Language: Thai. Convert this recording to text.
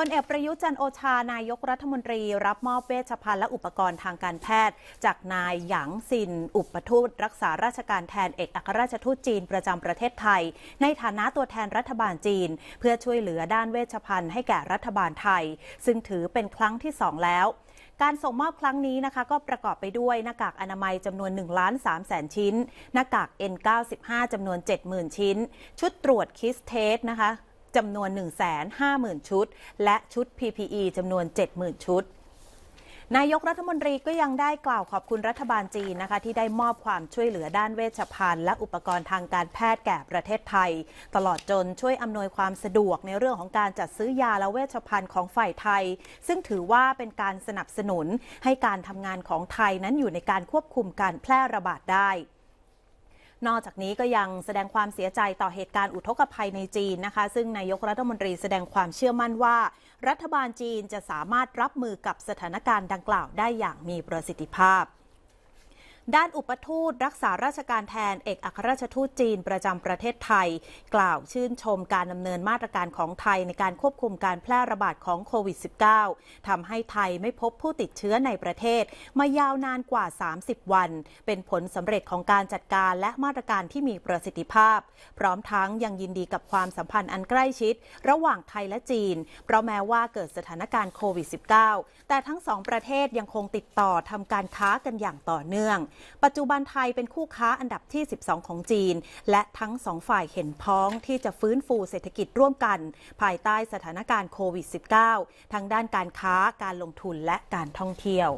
พลเอกประยุจันโอชานายกรัฐมนตรี รับมอบเวชภัณฑ์และอุปกรณ์ทางการแพทย์ จากนายหยางซินอุปทูตรักษาราชการแทนเอกอัครราชทูตจีนประจำประเทศไทย ในฐานะตัวแทนรัฐบาลจีน เพื่อช่วยเหลือด้านเวชภัณฑ์ให้แก่รัฐบาลไทย ซึ่งถือเป็นครั้งที่สองแล้ว การส่งมอบครั้งนี้นะคะ ก็ประกอบไปด้วยหน้ากากอนามัยจำนวน1ล้าน3แสนชิ้นหน้ากาก N95 จำนวน 70,000 ชิ้น ชุดตรวจคิสเทสนะคะจำนวน 150,000ชุด และชุด PPE จำนวน 70,000ชุด นายกรัฐมนตรีก็ยังได้กล่าวขอบคุณรัฐบาลจีนนะคะที่ได้มอบความช่วยเหลือด้านเวชภัณฑ์และอุปกรณ์ทางการแพทย์แก่ประเทศไทย ตลอดจนช่วยอำนวยความสะดวกในเรื่องของการจัดซื้อยาและเวชภัณฑ์ของฝ่ายไทย ซึ่งถือว่าเป็นการสนับสนุนให้การทำงานของไทยนั้นอยู่ในการควบคุมการแพร่ระบาดได้นอกจากนี้ก็ยังแสดงความเสียใจต่อเหตุการณ์อุทกภัยในจีนนะคะ ซึ่งนายกรัฐมนตรีแสดงความเชื่อมั่นว่า รัฐบาลจีนจะสามารถรับมือกับสถานการณ์ดังกล่าวได้อย่างมีประสิทธิภาพด้านอุปทูตรักษาราชการแทนเอกอัครราชทูตจีนประจำประเทศไทย กล่าวชื่นชมการดำเนินมาตรการของไทยในการควบคุมการแพร่ระบาดของโควิด -19 ทำให้ไทยไม่พบผู้ติดเชื้อในประเทศมายาวนานกว่า 30 วัน เป็นผลสำเร็จของการจัดการและมาตรการที่มีประสิทธิภาพพร้อมทั้งยังยินดีกับความสัมพันธ์อันใกล้ชิด ระหว่างไทยและจีนเพราะแม้ว่าเกิดสถานการณ์โควิด -19 แต่ทั้งสองประเทศยังคงติดต่อทำการค้ากันอย่างต่อเนื่องปัจจุบันไทยเป็นคู่ค้าอันดับที่ 12 ของจีน และทั้งสองฝ่ายเห็นพ้องที่จะฟื้นฟูเศรษฐกิจร่วมกันภายใต้สถานการณ์โควิด -19 ทั้งด้านการค้าการลงทุนและการท่องเที่ยว